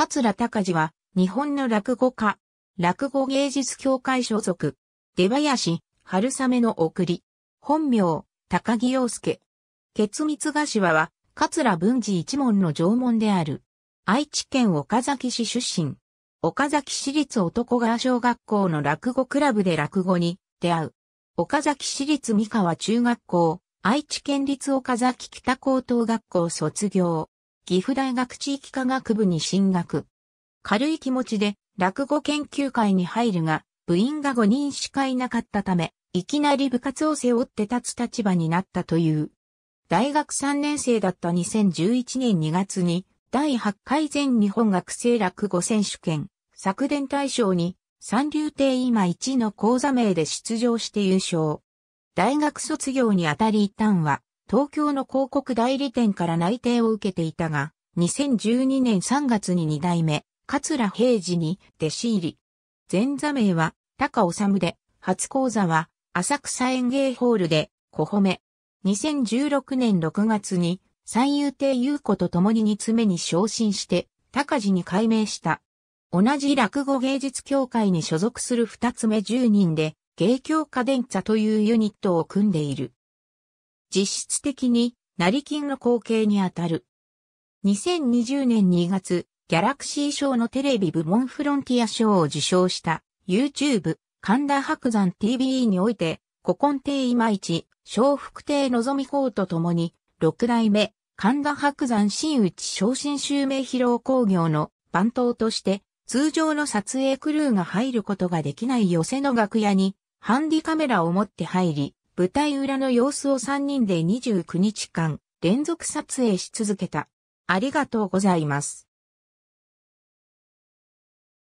桂隆治は、日本の落語家、落語芸術協会所属、出林、春雨の送り、本名、高木陽介。結菓子は、桂文治一門の縄文である。愛知県岡崎市出身。岡崎市立男川小学校の落語クラブで落語に出会う。岡崎市立三河中学校、愛知県立岡崎北高等学校卒業。岐阜大学地域科学部に進学。軽い気持ちで落語研究会に入るが、部員が5人しかいなかったため、いきなり部活を背負って立つ立場になったという。大学3年生だった2011年2月に、第8回全日本学生落語選手権、昨年大賞に、三流亭今1の講座名で出場して優勝。大学卒業にあたり一旦は、東京の広告代理店から内定を受けていたが、2012年3月に2代目、桂平治に弟子入り。前座名は高治で、初講座は浅草園芸ホールで、小褒め。2016年6月に、三遊亭優子と共に二つ目に昇進して、高地に改名した。同じ落語芸術協会に所属する二つ目10人で、芸協家電茶というユニットを組んでいる。実質的に成金の後継にあたる。2020年2月、ギャラクシー賞のテレビ部門フロンティア賞を受賞した YouTube 神田白山 TV において、古今亭今市、小福亭のぞみ公と共に、六代目神田白山新内昇進襲名披露工業の番頭として、通常の撮影クルーが入ることができない寄せの楽屋に、ハンディカメラを持って入り、舞台裏の様子を3人で29日間連続撮影し続けた。ありがとうございます。